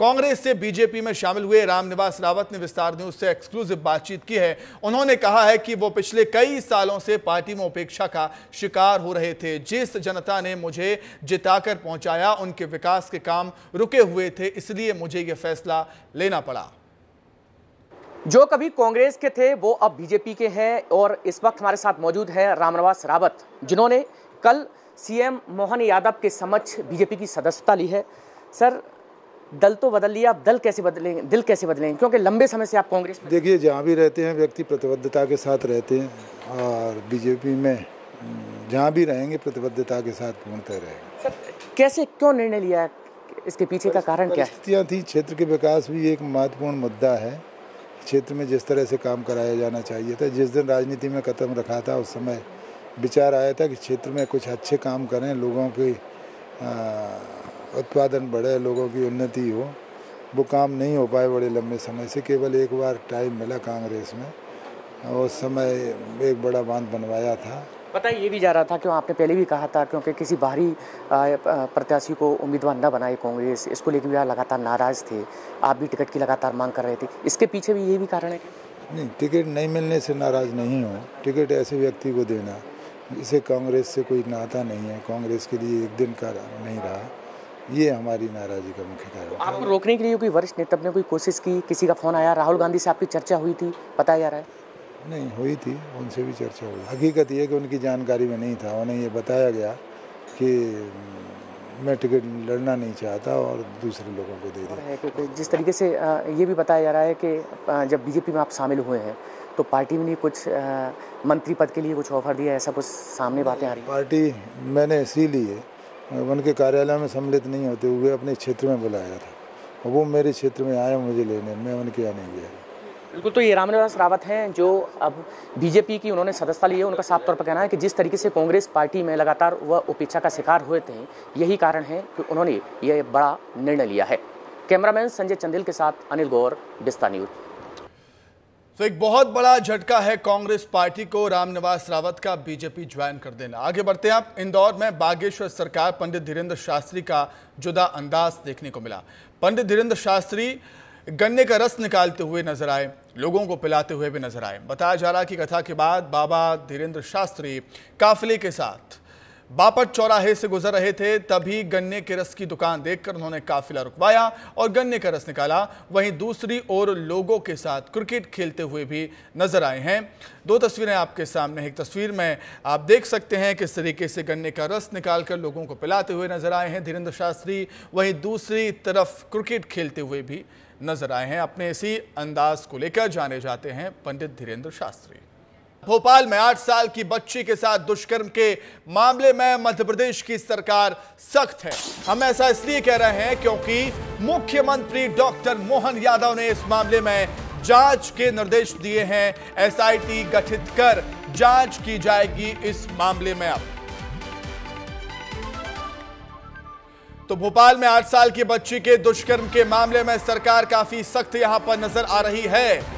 कांग्रेस से बीजेपी में शामिल हुए रामनिवास रावत ने विस्तार न्यूज से एक्सक्लूसिव बातचीत की है उन्होंने कहा है कि वो पिछले कई सालों से पार्टी में उपेक्षा का शिकार हो रहे थे जिस जनता ने मुझे जिताकर पहुंचाया उनके विकास के काम रुके हुए थे इसलिए मुझे ये फैसला लेना पड़ा जो कभी कांग्रेस के थे वो अब बीजेपी के हैं और इस वक्त हमारे साथ मौजूद है रामनिवास रावत जिन्होंने कल सीएम मोहन यादव के समक्ष बीजेपी की सदस्यता ली है सर दल तो बदल लिया आप दल कैसे बदलेंगे दिल कैसे बदलेंगे क्योंकि लंबे समय से आप कांग्रेस देखिए जहाँ भी रहते हैं व्यक्ति प्रतिबद्धता के साथ रहते हैं और बीजेपी में हम्म, जहाँ भी रहेंगे प्रतिबद्धता के साथ पूर्णतः रहेंगे सर कैसे क्यों निर्णय लिया है इसके पीछे का कारण क्या है थी क्षेत्र के विकास भी एक महत्वपूर्ण मुद्दा है क्षेत्र में जिस तरह से काम कराया जाना चाहिए था जिस दिन राजनीति में कदम रखा था उस समय विचार आया था कि क्षेत्र में कुछ अच्छे काम करें लोगों की उत्पादन बढ़े लोगों की उन्नति हो वो काम नहीं हो पाए बड़े लंबे समय से केवल एक बार टाइम मिला कांग्रेस में उस समय एक बड़ा बांध बनवाया था पता ये भी जा रहा था कि आपने पहले भी कहा था क्योंकि किसी बाहरी प्रत्याशी को उम्मीदवार न बनाए कांग्रेस इसको लेकर भी लगातार नाराज थे आप भी टिकट की लगातार मांग कर रहे थे इसके पीछे भी ये भी कारण है नहीं टिकट नहीं मिलने से नाराज नहीं हो टिकट ऐसे व्यक्ति को देना इसे कांग्रेस से कोई नाता नहीं है कांग्रेस के लिए एक दिन का नहीं रहा ये हमारी नाराजगी का मुख्य कारण तो आप रोकने के लिए कोई वरिष्ठ नेता ने कोई कोशिश की किसी का फ़ोन आया राहुल गांधी से आपकी चर्चा हुई थी पता जा रहा है नहीं हुई थी उनसे भी चर्चा हुई हकीकत ये कि उनकी जानकारी में नहीं था उन्हें ये बताया गया कि मैं टिकट लड़ना नहीं चाहता और दूसरे लोगों को दे दिया जिस तरीके से ये भी बताया जा रहा है कि जब बीजेपी में आप शामिल हुए हैं तो पार्टी ने कुछ मंत्री पद के लिए कुछ ऑफर दिया ऐसा कुछ सामने बातें आ रही पार्टी मैंने इसीलिए वन के कार्यालय में सम्मिलित नहीं होते हुए अपने क्षेत्र में बुलाया था और वो मेरे क्षेत्र में आया मुझे लेने मैं उनके यहाँ नहीं गया बिल्कुल तो ये रामनिवास रावत हैं जो अब बीजेपी की उन्होंने सदस्यता ली है उनका साफ तौर पर कहना है कि जिस तरीके से कांग्रेस पार्टी में लगातार वह उपेक्षा का शिकार हुए थे यही कारण है कि उन्होंने यह बड़ा निर्णय लिया है कैमरामैन संजय चंदेल के साथ अनिल गौर बिस्ता न्यूज़ तो एक बहुत बड़ा झटका है कांग्रेस पार्टी को रामनिवास रावत का बीजेपी ज्वाइन कर देना आगे बढ़ते हैं आप इंदौर में बागेश्वर सरकार पंडित धीरेन्द्र शास्त्री का जुदा अंदाज देखने को मिला पंडित धीरेन्द्र शास्त्री गन्ने का रस निकालते हुए नजर आए लोगों को पिलाते हुए भी नजर आए बताया जा रहा कि कथा के बाद बाबा धीरेन्द्र शास्त्री काफिले के साथ बापट चौराहे से गुजर रहे थे तभी गन्ने के रस की दुकान देखकर उन्होंने काफिला रुकवाया और गन्ने का रस निकाला वहीं दूसरी ओर लोगों के साथ क्रिकेट खेलते हुए भी नजर आए हैं दो तस्वीरें आपके सामने एक तस्वीर में आप देख सकते हैं किस तरीके से गन्ने का रस निकालकर लोगों को पिलाते हुए नजर आए हैं धीरेन्द्र शास्त्री वहीं दूसरी तरफ क्रिकेट खेलते हुए भी नजर आए हैं अपने इसी अंदाज को लेकर जाने जाते हैं पंडित धीरेन्द्र शास्त्री भोपाल में आठ साल की बच्ची के साथ दुष्कर्म के मामले में मध्य प्रदेश की सरकार सख्त है हम ऐसा इसलिए कह रहे हैं क्योंकि मुख्यमंत्री डॉक्टर मोहन यादव ने इस मामले में जांच के निर्देश दिए हैं एसआईटी गठित कर जांच की जाएगी इस मामले में अब तो भोपाल में आठ साल की बच्ची के दुष्कर्म के मामले में सरकार काफी सख्त यहां पर नजर आ रही है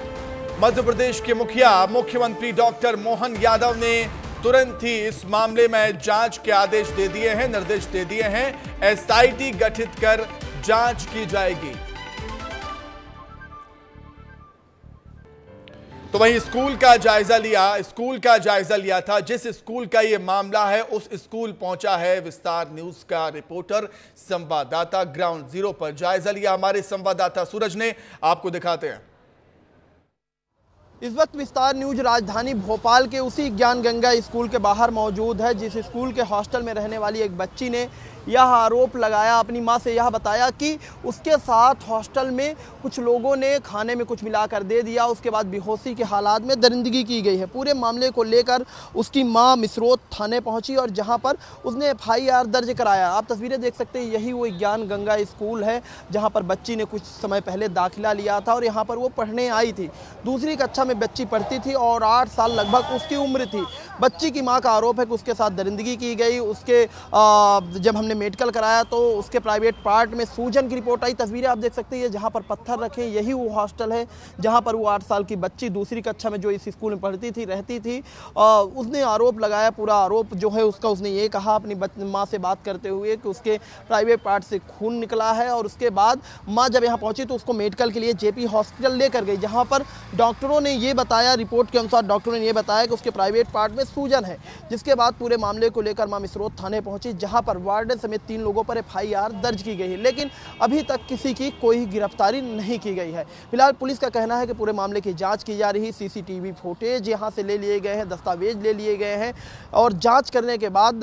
मध्य प्रदेश के मुखिया मुख्यमंत्री डॉक्टर मोहन यादव ने तुरंत ही इस मामले में जांच के आदेश दे दिए हैं निर्देश दे दिए हैं एसआईटी गठित कर जांच की जाएगी तो वहीं स्कूल का जायजा लिया स्कूल का जायजा लिया था जिस स्कूल का यह मामला है उस स्कूल पहुंचा है विस्तार न्यूज का रिपोर्टर संवाददाता ग्राउंड जीरो पर जायजा लिया हमारे संवाददाता सूरज ने आपको दिखाते हैं इस वक्त विस्तार न्यूज राजधानी भोपाल के उसी ज्ञान गंगा स्कूल के बाहर मौजूद है जिस स्कूल के हॉस्टल में रहने वाली एक बच्ची ने यह आरोप लगाया अपनी माँ से यह बताया कि उसके साथ हॉस्टल में कुछ लोगों ने खाने में कुछ मिलाकर दे दिया उसके बाद बेहोशी के हालात में दरिंदगी की गई है पूरे मामले को लेकर उसकी माँ मिसरोत थाने पहुँची और जहाँ पर उसने एफ दर्ज कराया आप तस्वीरें देख सकते हैं यही वो ज्ञान गंगा स्कूल है जहाँ पर बच्ची ने कुछ समय पहले दाखिला लिया था और यहाँ पर वो पढ़ने आई थी दूसरी कक्षा में बच्ची पढ़ती थी और आठ साल लगभग उसकी उम्र थी बच्ची की माँ का आरोप है कि उसके साथ दरिंदगी की गई उसके जब हमने मेडिकल कराया तो उसके प्राइवेट पार्ट में सूजन की रिपोर्ट आई तस्वीरें आप देख सकते हैं जहाँ पर पत्थर रखे यही वो हॉस्टल है जहाँ पर वो आठ साल की बच्ची दूसरी कक्षा में जो इस स्कूल में पढ़ती थी रहती थी उसने आरोप लगाया पूरा आरोप जो है उसका उसने ये कहा अपनी माँ से बात करते हुए कि उसके प्राइवेट पार्ट से खून निकला है और उसके बाद माँ जब यहाँ पहुँची तो उसको मेडिकल के लिए जेपी हॉस्पिटल लेकर गई जहाँ पर डॉक्टरों ने ये बताया रिपोर्ट के अनुसार डॉक्टरों ने ये बताया कि उसके प्राइवेट पार्ट में सूजन है जिसके बाद पूरे मामले को लेकर माम मिश्रोत थाने पहुंची जहां पर वार्डन समेत तीन लोगों पर एफ दर्ज की गई है लेकिन अभी तक किसी की कोई गिरफ्तारी नहीं की गई है फिलहाल पुलिस का कहना है कि पूरे मामले की जाँच की जा रही सीसीटीवी फुटेज यहाँ से ले लिए गए हैं दस्तावेज ले लिए गए हैं और जाँच करने के बाद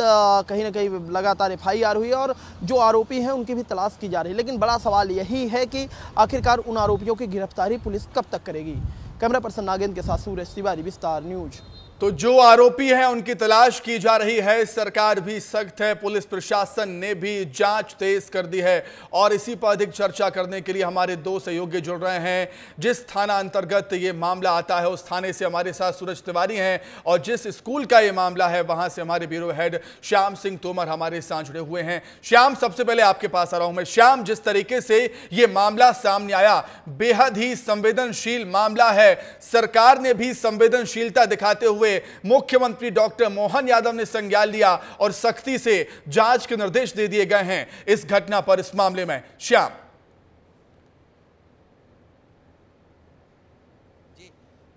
कहीं ना कहीं लगातार एफ हुई और जो आरोपी हैं उनकी भी तलाश की जा रही है लेकिन बड़ा सवाल यही है कि आखिरकार उन आरोपियों की गिरफ्तारी पुलिस कब तक करेगी कैमरा पर्सन नागेंद्र के साथ सूरज तिवारी विस्तार न्यूज़ तो जो आरोपी हैं उनकी तलाश की जा रही है सरकार भी सख्त है पुलिस प्रशासन ने भी जांच तेज कर दी है और इसी पर अधिक चर्चा करने के लिए हमारे दो सहयोगी जुड़ रहे हैं जिस थाना अंतर्गत ये मामला आता है उस थाने से हमारे साथ सूरज तिवारी हैं और जिस स्कूल का ये मामला है वहां से हमारे ब्यूरो हेड श्याम सिंह तोमर हमारे साथ जुड़े हुए हैं श्याम सबसे पहले आपके पास आ रहा हूं मैं श्याम जिस तरीके से ये मामला सामने आया बेहद ही संवेदनशील मामला है सरकार ने भी संवेदनशीलता दिखाते हुए हुए मुख्यमंत्री डॉक्टर मोहन यादव ने संज्ञान लिया और सख्ती से जांच के निर्देश दे दिए गए हैं इस घटना पर इस मामले में श्याम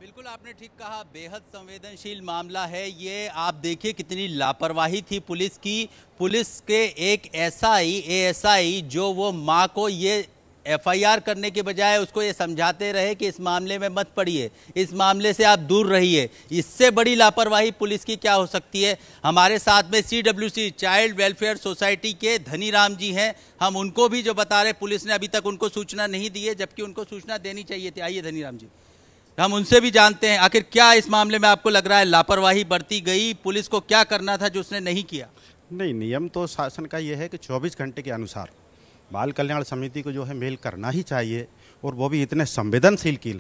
बिल्कुल आपने ठीक कहा बेहद संवेदनशील मामला है ये आप देखिए कितनी लापरवाही थी पुलिस की पुलिस के एक एसआई एएसआई जो वो मां को ये एफआईआर करने के बजाय उसको ये समझाते रहे कि इस मामले में मत पड़िए इस मामले से आप दूर रहिए इससे बड़ी लापरवाही पुलिस की क्या हो सकती है हमारे साथ में सीडब्ल्यूसी चाइल्ड वेलफेयर सोसाइटी के धनी राम जी हैं हम उनको भी जो बता रहे पुलिस ने अभी तक उनको सूचना नहीं दी है जबकि उनको सूचना देनी चाहिए थी आइए राम जी हम उनसे भी जानते हैं आखिर क्या इस मामले में आपको लग रहा है लापरवाही बरती गई पुलिस को क्या करना था जो उसने नहीं किया नहीं नियम तो शासन का यह है कि 24 घंटे के अनुसार बाल कल्याण समिति को जो है मेल करना ही चाहिए और वो भी इतने संवेदनशील की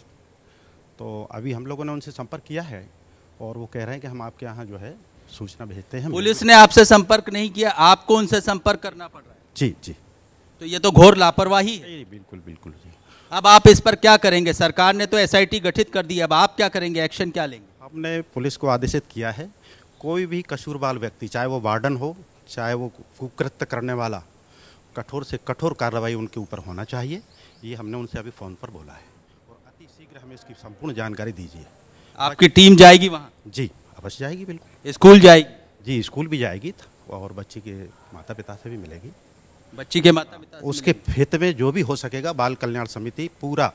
तो अभी हम लोगों ने उनसे संपर्क किया है और वो कह रहे हैं कि हम आपके यहाँ जो है सूचना भेजते हैं पुलिस ने आपसे संपर्क नहीं किया आपको उनसे संपर्क करना पड़ रहा है जी जी तो ये तो घोर लापरवाही है बिल्कुल बिल्कुल जी अब आप इस पर क्या करेंगे सरकार ने तो एस गठित कर दी अब आप क्या करेंगे एक्शन क्या लेंगे हमने पुलिस को आदेशित किया है कोई भी कसूरवार व्यक्ति चाहे वो वार्डन हो चाहे वो कुकृत्य करने वाला कठोर से कठोर कार्रवाई उनके ऊपर होना चाहिए ये हमने उनसे अभी फ़ोन पर बोला है और अति शीघ्र हमें इसकी संपूर्ण जानकारी दीजिए आपकी टीम जाएगी वहाँ जी अवश्य जाएगी बिल्कुल स्कूल जाएगी जी स्कूल भी जाएगी तो, और बच्ची के माता पिता से भी मिलेगी बच्ची के माता पिता उसके हित में जो भी हो सकेगा बाल कल्याण समिति पूरा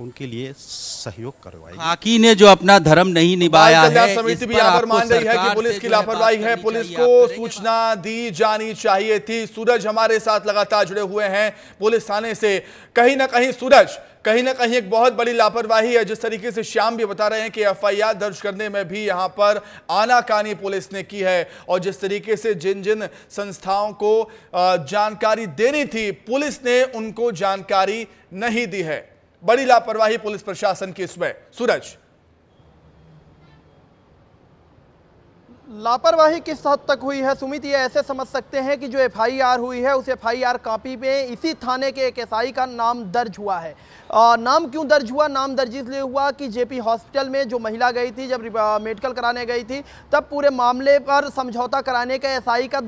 उनके लिए सहयोग करवाएगी हाकी ने जो अपना धर्म नहीं निभाया है समिति भी यहाँ पर मान रही है कि पुलिस की लापरवाही है पुलिस को सूचना दी जानी चाहिए थी सूरज हमारे साथ लगातार जुड़े हुए हैं पुलिस थाने से कहीं ना कहीं सूरज कहीं ना कहीं एक बहुत बड़ी लापरवाही है जिस तरीके से श्याम भी बता रहे हैं कि एफआईआर दर्ज करने में भी यहां पर आनाकानी पुलिस ने की है और जिस तरीके से जिन जिन संस्थाओं को जानकारी देनी थी पुलिस ने उनको जानकारी नहीं दी है बड़ी लापरवाही पुलिस प्रशासन की इसमें सूरज लापरवाही किस हद तक हुई है सुमित ये ऐसे समझ सकते हैं कि जो एफआईआर हुई है उस एफआईआर कॉपी में इसी थाने के एक एसआई का नाम दर्ज हुआ है आ, नाम क्यों दर्ज हुआ नाम दर्ज इसलिए हुआ कि जेपी हॉस्पिटल में जो महिला गई थी जब मेडिकल कराने गई थी तब पूरे मामले पर समझौता कराने का एसआई का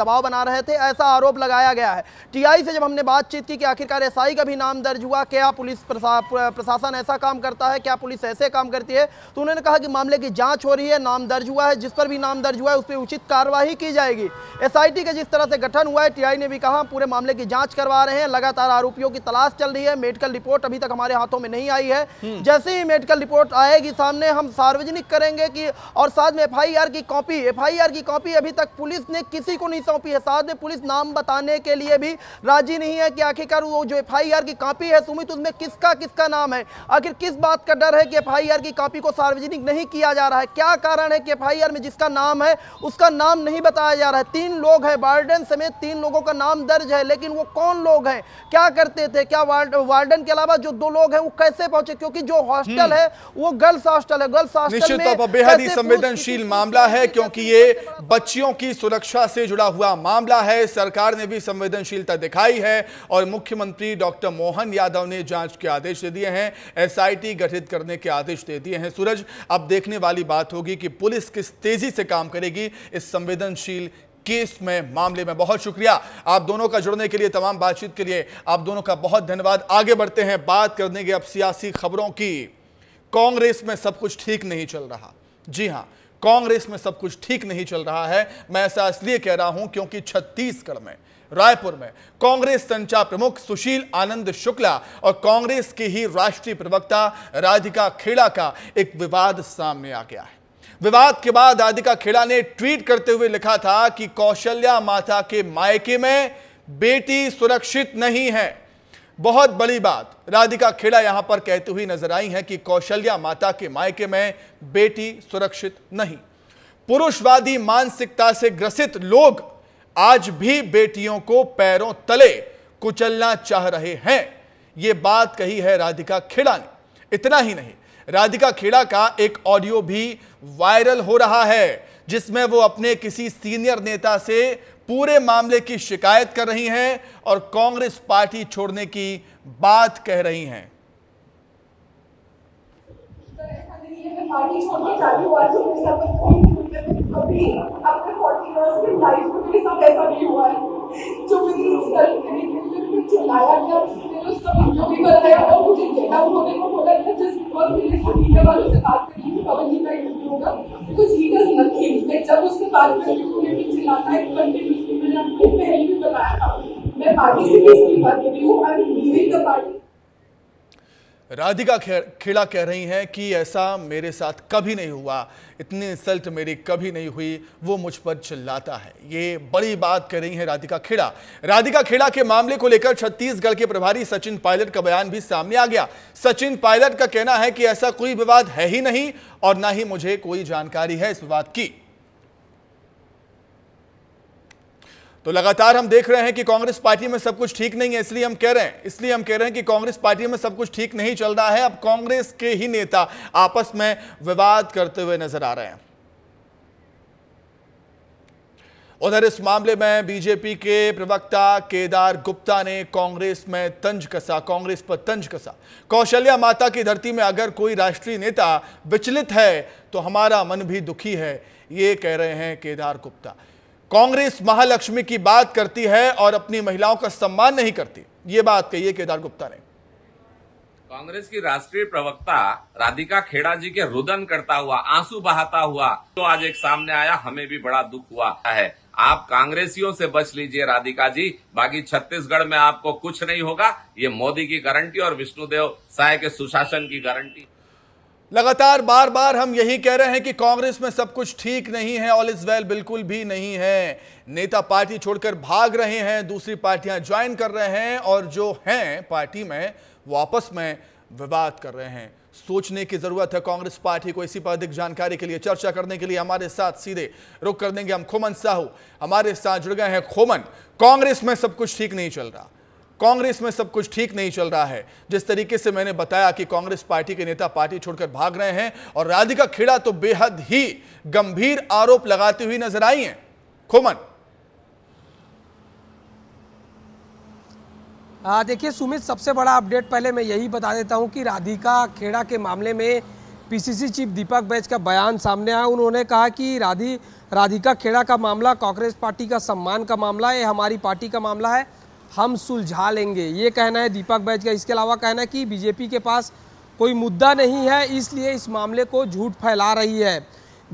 दबाव बना रहे थे ऐसा आरोप लगाया गया है टी से जब हमने बातचीत की कि आखिरकार एस का भी नाम दर्ज हुआ क्या पुलिस प्रशासन ऐसा काम करता है क्या पुलिस ऐसे काम करती है तो उन्होंने कहा कि मामले की जाँच हो रही है नाम दर्ज हुआ है जिस पर भी नाम दर्ज हुआ है उस पर उचित कार्रवाई की जाएगी एसआईटी का जिस तरह से गठन हुआ है टीआई ने भी कहा पूरे मामले की जांच करवा रहे हैं लगातार आरोपियों की तलाश चल रही है मेडिकल रिपोर्ट अभी तक हमारे हाथों में नहीं आई है हम्म। जैसे ही मेडिकल रिपोर्ट आएगी सामने हम सार्वजनिक करेंगे कि और साथ में एफ की कॉपी एफ की कॉपी अभी तक पुलिस ने किसी को नहीं सौंपी है साथ में पुलिस नाम बताने के लिए भी राजी नहीं है कि आखिरकार वो जो एफ की कॉपी है सुमित उसमें किसका किसका नाम है आखिर किस बात का डर है कि एफ की कॉपी को सार्वजनिक नहीं किया जा रहा है क्या कारण है कि एफ में जिसका नाम है उसका नाम नहीं बताया जा रहा है तीन लोग हैं वार्डन समेत तीन लोगों का नाम दर्ज है लेकिन वो कौन लोग हैं क्या करते थे क्या वार्डन के अलावा जो दो लोग हैं वो कैसे पहुंचे क्योंकि जो हॉस्टल हम्म। है वो गर्ल्स हॉस्टल है गर्ल्स हॉस्टल में बेहद ही संवेदनशील मामला है क्योंकि ये बच्चियों की सुरक्षा से जुड़ा हुआ मामला है सरकार ने भी संवेदनशीलता दिखाई है और मुख्यमंत्री डॉक्टर मोहन यादव ने जांच के आदेश दे दिए हैं एसआईटी गठित करने के आदेश दे दिए हैं सूरज अब देखने वाली बात होगी कि पुलिस किस तेजी से से काम करेगी इस संवेदनशील केस में मामले में बहुत शुक्रिया आप दोनों का जुड़ने के लिए तमाम बातचीत के लिए आप दोनों का बहुत धन्यवाद आगे बढ़ते हैं बात कर देंगे अब सियासी खबरों की कांग्रेस में सब कुछ ठीक नहीं चल रहा जी हां कांग्रेस में सब कुछ ठीक नहीं चल रहा है मैं ऐसा इसलिए कह रहा हूं क्योंकि छत्तीसगढ़ में रायपुर में कांग्रेस संचार प्रमुख सुशील आनंद शुक्ला और कांग्रेस के ही राष्ट्रीय प्रवक्ता राधिका खेड़ा का एक विवाद सामने आ गया है विवाद के बाद राधिका खेड़ा ने ट्वीट करते हुए लिखा था कि कौशल्या माता के मायके में बेटी सुरक्षित नहीं है बहुत बड़ी बात राधिका खेड़ा यहां पर कहती हुई नजर आई हैं कि कौशल्या माता के मायके में बेटी सुरक्षित नहीं पुरुषवादी मानसिकता से ग्रसित लोग आज भी बेटियों को पैरों तले कुचलना चाह रहे हैं यह बात कही है राधिका खेड़ा ने इतना ही नहीं राधिका खेड़ा का एक ऑडियो भी वायरल हो रहा है जिसमें वो अपने किसी सीनियर नेता से पूरे मामले की शिकायत कर रही हैं और कांग्रेस पार्टी छोड़ने की बात कह रही हैं पार्टी छोड़ के जाती हुआ तो मेरे साथ कभी आफ्टर फोर्टी ईयर्स की लाइफ में मेरे साथ ऐसा नहीं हुआ है जो मुझे इस गल के लिए मुझे चलाया गया मैंने उसका वीडियो भी बनाया और मुझे गेट आउट होने को बोला था जिस बिकॉज मेरे साथ लीडर वालों से बात करी थी पवन जी का इंटरव्यू होगा बिकॉज ही डज नथिंग मैं जब उसके बाद में हूँ मुझे भी चलाता है कंटिन्यूसली मैंने आपको पहले भी बताया था मैं पार्टी से भी इस्तीफा दे रही हूँ I am leaving the party Radhika Khera कह रही हैं कि ऐसा मेरे साथ कभी नहीं हुआ इतनी इंसल्ट मेरी कभी नहीं हुई वो मुझ पर चिल्लाता है ये बड़ी बात कह रही हैं राधिका खेड़ा राधिका खेड़ा के मामले को लेकर छत्तीसगढ़ के प्रभारी सचिन पायलट का बयान भी सामने आ गया सचिन पायलट का कहना है कि ऐसा कोई विवाद है ही नहीं और ना ही मुझे कोई जानकारी है इस विवाद की तो लगातार हम देख रहे हैं कि कांग्रेस पार्टी में सब कुछ ठीक नहीं है इसलिए हम कह रहे हैं इसलिए हम कह रहे हैं कि कांग्रेस पार्टी में सब कुछ ठीक नहीं चल रहा है अब कांग्रेस के ही नेता आपस में विवाद करते हुए नजर आ रहे हैं उधर इस मामले में बीजेपी के प्रवक्ता केदार गुप्ता ने कांग्रेस में तंज कसा कांग्रेस पर तंज कसा कौशल्या माता की धरती में अगर कोई राष्ट्रीय नेता विचलित है तो हमारा मन भी दुखी है ये कह रहे हैं केदार गुप्ता कांग्रेस महालक्ष्मी की बात करती है और अपनी महिलाओं का सम्मान नहीं करती ये बात कही है केदार गुप्ता ने कांग्रेस की राष्ट्रीय प्रवक्ता राधिका खेड़ा जी के रुदन करता हुआ आंसू बहाता हुआ तो आज एक सामने आया हमें भी बड़ा दुख हुआ है आप कांग्रेसियों से बच लीजिए राधिका जी बाकी छत्तीसगढ़ में आपको कुछ नहीं होगा ये मोदी की गारंटी और विष्णुदेव साय के सुशासन की गारंटी लगातार बार बार हम यही कह रहे हैं कि कांग्रेस में सब कुछ ठीक नहीं है ऑल इज वेल बिल्कुल भी नहीं है नेता पार्टी छोड़कर भाग रहे हैं दूसरी पार्टियां ज्वाइन कर रहे हैं और जो हैं पार्टी में वो आपस में विवाद कर रहे हैं सोचने की जरूरत है कांग्रेस पार्टी को इसी पर अधिक जानकारी के लिए चर्चा करने के लिए हमारे साथ सीधे रुक कर देंगे हम खोमन साहू हमारे साथ जुड़ गए हैं खोमन कांग्रेस में सब कुछ ठीक नहीं चल रहा कांग्रेस में सब कुछ ठीक नहीं चल रहा है जिस तरीके से मैंने बताया कि कांग्रेस पार्टी के नेता पार्टी छोड़कर भाग रहे हैं और राधिका खेड़ा तो बेहद ही गंभीर आरोप लगाती हुई नजर आई हैं खुमन देखिए सुमित सबसे बड़ा अपडेट पहले मैं यही बता देता हूं कि राधिका खेड़ा के मामले में पीसीसी चीफ दीपक बैज का बयान सामने आया उन्होंने कहा कि राधी राधिका खेड़ा का मामला कांग्रेस पार्टी का सम्मान का मामला है हमारी पार्टी का मामला है हम सुलझा लेंगे ये कहना है दीपक बैज का इसके अलावा कहना है कि बीजेपी के पास कोई मुद्दा नहीं है इसलिए इस मामले को झूठ फैला रही है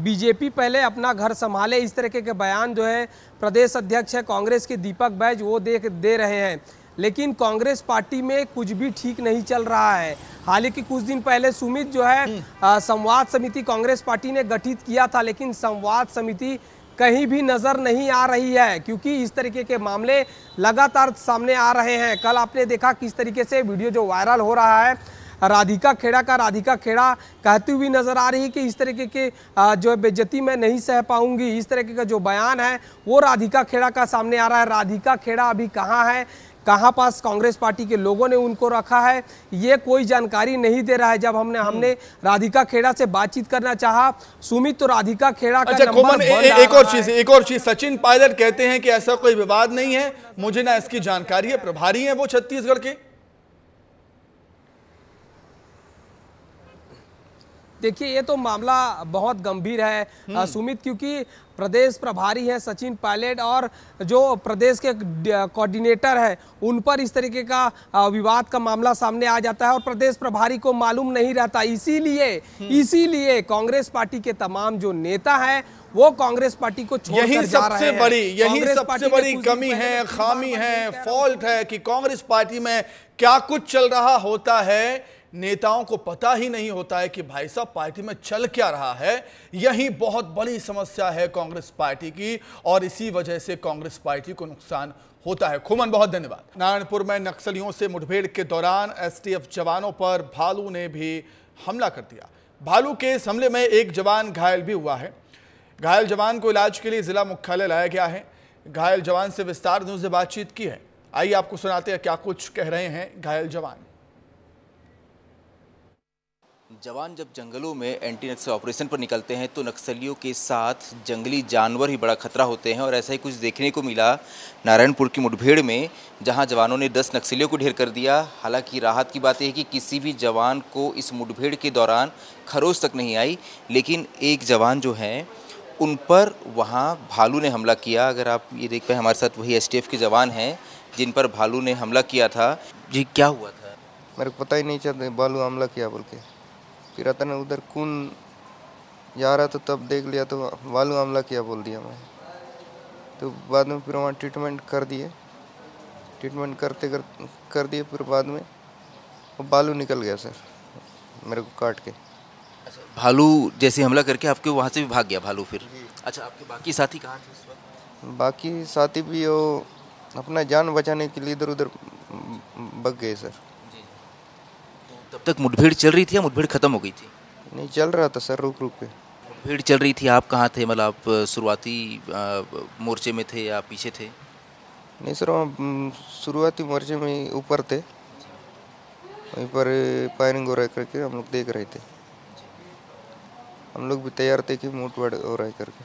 बीजेपी पहले अपना घर संभाले इस तरीके के बयान जो है प्रदेश अध्यक्ष है कांग्रेस के दीपक बैज वो देख दे रहे हैं लेकिन कांग्रेस पार्टी में कुछ भी ठीक नहीं चल रहा है हालांकि कुछ दिन पहले सुमित जो है हम्म। संवाद समिति कांग्रेस पार्टी ने गठित किया था लेकिन संवाद समिति कहीं भी नज़र नहीं आ रही है क्योंकि इस तरीके के मामले लगातार सामने आ रहे हैं कल आपने देखा किस तरीके से वीडियो जो वायरल हो रहा है राधिका खेड़ा का राधिका खेड़ा कहती हुई नज़र आ रही है कि इस तरीके के जो बेज्जती मैं नहीं सह पाऊंगी इस तरीके का जो बयान है वो राधिका खेड़ा का सामने आ रहा है राधिका खेड़ा अभी कहाँ है कहाँ पास कांग्रेस पार्टी के लोगों ने उनको रखा है ये कोई जानकारी नहीं दे रहा है जब हमने हमने राधिका खेड़ा से बातचीत करना चाहा सुमित तो राधिका खेड़ा का अच्छा, नंबर ए, ए, एक और चीज एक और चीज सचिन पायलट कहते हैं कि ऐसा कोई विवाद नहीं है मुझे ना इसकी जानकारी है प्रभारी है वो छत्तीसगढ़ के देखिए ये तो मामला बहुत गंभीर है हम्म। सुमित क्योंकि प्रदेश प्रभारी हैं सचिन पायलट और जो प्रदेश के कोऑर्डिनेटर हैं उन पर इस तरीके का विवाद का मामला सामने आ जाता है और प्रदेश प्रभारी को मालूम नहीं रहता इसीलिए हम्म। इसीलिए कांग्रेस पार्टी के तमाम जो नेता हैं वो कांग्रेस पार्टी को यही सबसे बड़ी यही सबसे बड़ी कमी है खामी है फॉल्ट है कि कांग्रेस पार्टी में क्या कुछ चल रहा होता है नेताओं को पता ही नहीं होता है कि भाई साहब पार्टी में चल क्या रहा है यही बहुत बड़ी समस्या है कांग्रेस पार्टी की और इसी वजह से कांग्रेस पार्टी को नुकसान होता है खुमन बहुत धन्यवाद नारायणपुर में नक्सलियों से मुठभेड़ के दौरान एसटीएफ जवानों पर भालू ने भी हमला कर दिया भालू के इस हमले में एक जवान घायल भी हुआ है घायल जवान को इलाज के लिए जिला मुख्यालय लाया गया है घायल जवान से विस्तार से बातचीत की है आइए आपको सुनाते हैं क्या कुछ कह रहे हैं घायल जवान जवान जब जंगलों में एंटी नक्सल ऑपरेशन पर निकलते हैं तो नक्सलियों के साथ जंगली जानवर ही बड़ा खतरा होते हैं और ऐसा ही कुछ देखने को मिला नारायणपुर की मुठभेड़ में जहां जवानों ने 10 नक्सलियों को ढेर कर दिया हालांकि राहत की बात यह है कि किसी भी जवान को इस मुठभेड़ के दौरान खरोज तक नहीं आई लेकिन एक जवान जो हैं उन पर वहाँ भालू ने हमला किया अगर आप ये देख पाए हमारे साथ वही एस के जवान हैं जिन पर भालू ने हमला किया था जी क्या हुआ था मेरे को पता ही नहीं चल भालू हमला किया बोल के कि ने उधर कून जा रहा तो तब देख लिया तो वालू हमला किया बोल दिया मैं तो बाद में फिर वहाँ ट्रीटमेंट कर दिए ट्रीटमेंट करते कर कर दिए फिर बाद में वो बालू निकल गया सर मेरे को काट के अच्छा, भालू जैसे हमला करके आपके वहाँ से भी भाग गया भालू फिर अच्छा आपके बाकी साथी कहाँ थे उस वक्त बाकी साथी भी वो अपना जान बचाने के लिए इधर उधर बग गए सर तब तक मुठभेड़ चल रही थी या मुठभेड़ खत्म हो गई थी नहीं चल रहा था सर रुक रुक के मुठभेड़ चल रही थी आप कहाँ थे मतलब आप शुरुआती मोर्चे में थे या पीछे थे नहीं सर वहाँ शुरुआती मोर्चे में ऊपर थे वहीं पर फायरिंग हो रहा करके हम लोग देख रहे थे हम लोग भी तैयार थे कि मुठभेड़ हो रहा है करके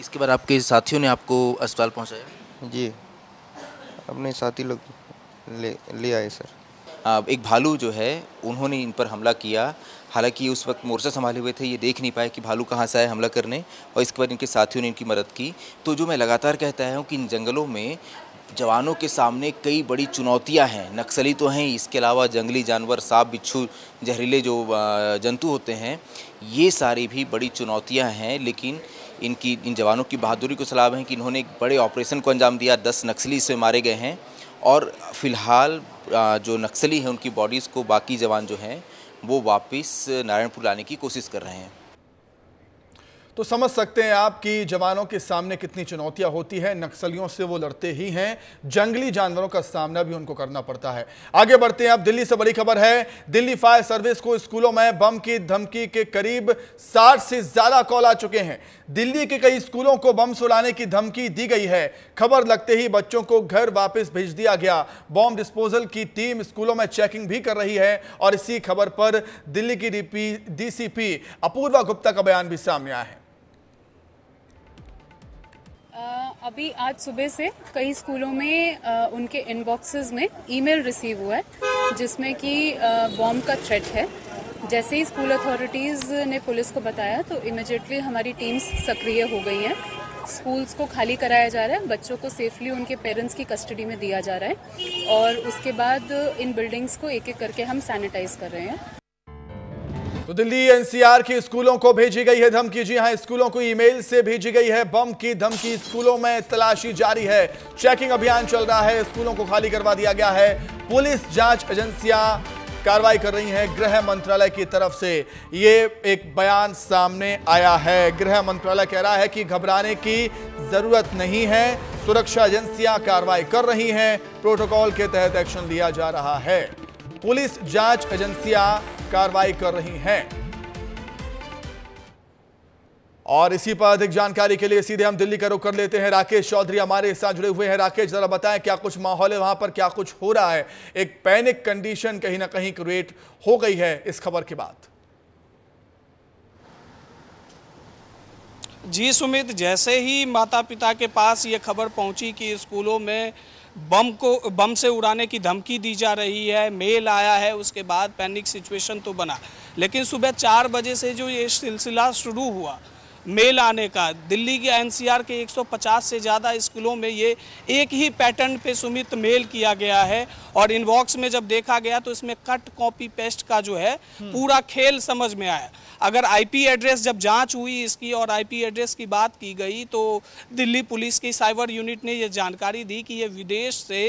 इसके बाद आपके साथियों ने आपको अस्पताल पहुँचाया जी अपने साथी लोग ले ले आए सर एक भालू जो है उन्होंने इन पर हमला किया हालांकि उस वक्त मोर्चा संभाले हुए थे ये देख नहीं पाए कि भालू कहाँ से आए हमला करने और इसके बाद इनके साथियों ने इनकी मदद की तो जो मैं लगातार कहता हूँ कि इन जंगलों में जवानों के सामने कई बड़ी चुनौतियां हैं नक्सली तो हैं इसके अलावा जंगली जानवर सांप बिच्छू जहरीले जो जंतु होते हैं ये सारी भी बड़ी चुनौतियां हैं लेकिन इनकी इन जवानों की बहादुरी को सलाह है कि इन्होंने एक बड़े ऑपरेशन को अंजाम दिया दस नक्सली से मारे गए हैं और फ़िलहाल जो नक्सली हैं उनकी बॉडीज़ को बाकी जवान जो हैं वो वापस नारायणपुर लाने की कोशिश कर रहे हैं तो समझ सकते हैं आप कि जवानों के सामने कितनी चुनौतियां होती है नक्सलियों से वो लड़ते ही हैं जंगली जानवरों का सामना भी उनको करना पड़ता है आगे बढ़ते हैं आप दिल्ली से बड़ी खबर है दिल्ली फायर सर्विस को स्कूलों में बम की धमकी के करीब साठ से ज्यादा कॉल आ चुके हैं दिल्ली के कई स्कूलों को बम सुलाने की धमकी दी गई है खबर लगते ही बच्चों को घर वापिस भेज दिया गया बॉम्ब डिस्पोजल की टीम स्कूलों में चेकिंग भी कर रही है और इसी खबर पर दिल्ली की डीसीपी अपूर्वा गुप्ता का बयान भी सामने आया है अभी आज सुबह से कई स्कूलों में आ, उनके इनबॉक्सेस में ईमेल रिसीव हुआ है जिसमें कि बॉम्ब का थ्रेट है जैसे ही स्कूल अथॉरिटीज़ ने पुलिस को बताया तो इमिजिएटली हमारी टीम्स सक्रिय हो गई हैं स्कूल्स को खाली कराया जा रहा है बच्चों को सेफली उनके पेरेंट्स की कस्टडी में दिया जा रहा है और उसके बाद इन बिल्डिंग्स को एक एक करके हम सैनिटाइज कर रहे हैं तो दिल्ली एनसीआर की स्कूलों को भेजी गई है धमकी जी हाँ स्कूलों को ईमेल से भेजी गई है बम की धमकी स्कूलों में तलाशी जारी है चेकिंग अभियान चल रहा है स्कूलों को खाली करवा दिया गया है पुलिस जांच एजेंसियां कार्रवाई कर रही हैं गृह मंत्रालय की तरफ से ये एक बयान सामने आया है गृह मंत्रालय कह रहा है कि घबराने की जरूरत नहीं है सुरक्षा एजेंसियां कार्रवाई कर रही हैं प्रोटोकॉल के तहत एक्शन लिया जा रहा है पुलिस जांच एजेंसियां कार्रवाई कर रही हैं और इसी पर अधिक जानकारी के लिए सीधे हम दिल्ली का रुख कर लेते हैं राकेश चौधरी हमारे साथ जुड़े हुए हैं राकेश जरा बताएं क्या कुछ माहौल है वहां पर क्या कुछ हो रहा है एक पैनिक कंडीशन कहीं ना कहीं क्रिएट हो गई है इस खबर के बाद जी सुमित जैसे ही माता पिता के पास ये खबर पहुंची कि स्कूलों में बम को बम से उड़ाने की धमकी दी जा रही है मेल आया है उसके बाद पैनिक सिचुएशन तो बना लेकिन सुबह चार बजे से जो ये सिलसिला शुरू हुआ मेल आने का दिल्ली के एनसीआर के 150 से ज़्यादा स्कूलों में ये एक ही पैटर्न पे सुमित मेल किया गया है और इनबॉक्स में जब देखा गया तो इसमें कट कॉपी पेस्ट का जो है हम्म। पूरा खेल समझ में आया अगर आईपी एड्रेस जब जांच हुई इसकी और आईपी एड्रेस की बात की गई तो दिल्ली पुलिस की साइबर यूनिट ने यह जानकारी दी कि ये विदेश से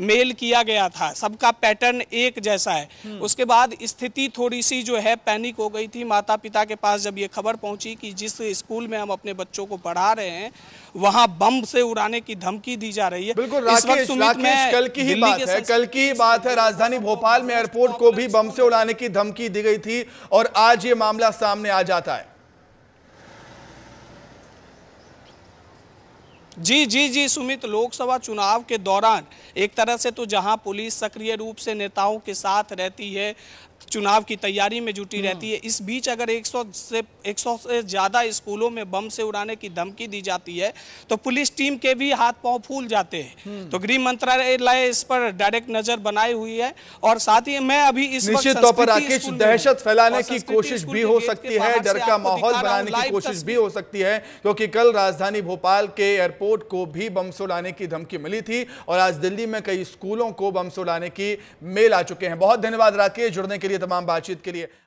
मेल किया गया था सबका पैटर्न एक जैसा है हम्म। उसके बाद स्थिति थोड़ी सी जो है पैनिक हो गई थी माता पिता के पास जब ये खबर पहुंची कि जिस स्कूल में हम अपने बच्चों को पढ़ा रहे हैं वहां बम से उड़ाने की धमकी दी जा रही है बिल्कुल राकेश, राकेश कल की ही बात है कल की ही बात है राजधानी भोपाल में एयरपोर्ट को भी बम से उड़ाने की धमकी दी गई थी और आज ये मामला सामने आ जाता है जी जी जी सुमित लोकसभा चुनाव के दौरान एक तरह से तो जहां पुलिस सक्रिय रूप से नेताओं के साथ रहती है चुनाव की तैयारी में जुटी हम्म। रहती है इस बीच अगर 100 से 100 से ज़्यादा स्कूलों में बम से उड़ाने की धमकी दी जाती है तो पुलिस टीम के भी हाथ पांव फूल जाते हैं हम्म। तो गृह मंत्रालय इस पर डायरेक्ट नज़र बनाई हुई है और साथ ही मैं अभी इस निश्चित तौर पर आखिर दहशत फैलाने की कोशिश भी हो सकती है डर का माहौल बनाने की कोशिश भी हो सकती है क्योंकि कल राजधानी भोपाल के एयरपोर्ट को भी बम से उड़ाने की धमकी मिली थी और आज दिल्ली में कई स्कूलों को बम से उड़ाने की मेल आ चुके हैं बहुत धन्यवाद राकेश जुड़ने के के लिए तमाम बातचीत के लिए